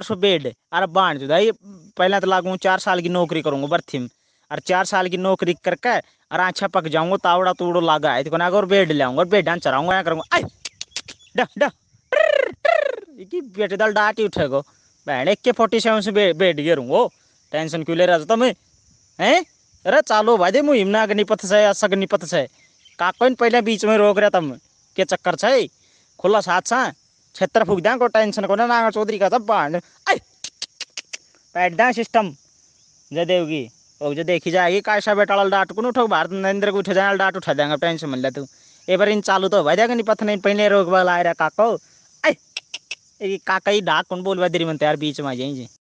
चार सौ बेड अरे बाण जो भाई पहले तो लागू चार साल की नौकरी करूँगा बर्थी में और चार साल की नौकरी करके अरे अच्छा पक जाऊँगा तावड़ा तोड़ो लागा है तो कहना और बेड ले आऊँगा और बेड चराऊँगा यहाँ करूँगा आई डा डा बेटे दल डाट ही उठेगो भैन एक के फोर्टी सेवन से बे, बेड गेरूँगो टेंशन क्यों ले रहा था मैं है अरे चालो भाई दे मुझे हिमना अग्निपथ से असग्निपथ से काको पहले बीच में रोक रहा था के चक्कर छे खुला साथ छा छत्र फूक दें को टेंशन को ना चौधरी का सब बैठ दें सिस्टम जय देवगी और जो देखी जाएगी कैसा बेटा डाट को उठो भारत नरेंद्र को उठे जाए डाट उठा देंगे टेंशन मिल ले तू एक बार इन चालू तो भाई जाएगा नहीं पता नहीं पहले रोग वाला आ रहा काको काका ही डाक कौन बोलवा देरी बनते यार बीच में आ जाएंगे